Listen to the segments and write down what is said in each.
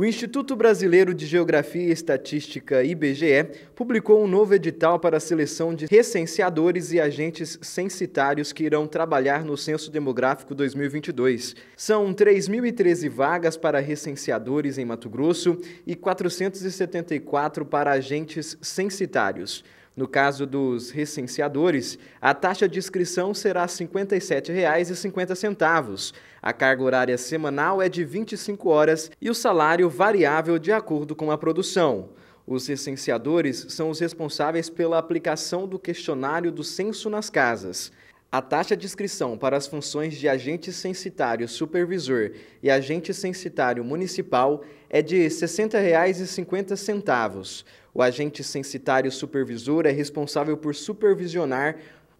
O Instituto Brasileiro de Geografia e Estatística, IBGE, publicou um novo edital para a seleção de recenseadores e agentes censitários que irão trabalhar no Censo Demográfico 2022. São 3.013 vagas para recenseadores em Mato Grosso e 474 para agentes censitários. No caso dos recenseadores, a taxa de inscrição será R$ 57,50. A carga horária semanal é de 25 horas e o salário variável de acordo com a produção. Os recenseadores são os responsáveis pela aplicação do questionário do censo nas casas. A taxa de inscrição para as funções de agente censitário supervisor e agente censitário municipal é de R$ 60,50. O agente censitário supervisor é responsável por supervisionar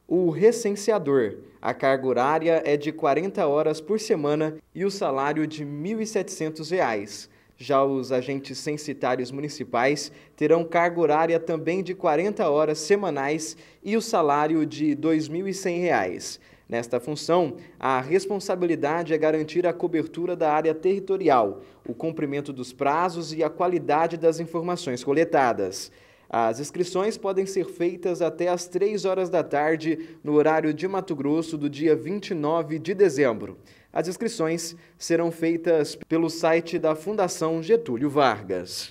o recenseador. A carga horária é de 40 horas por semana e o salário de R$ 1.700. Já os agentes censitários municipais terão carga horária também de 40 horas semanais e o salário de R$ 2.100. Nesta função, a responsabilidade é garantir a cobertura da área territorial, o cumprimento dos prazos e a qualidade das informações coletadas. As inscrições podem ser feitas até às 3 horas da tarde, no horário de Mato Grosso, do dia 29 de dezembro. As inscrições serão feitas pelo site da Fundação Getúlio Vargas.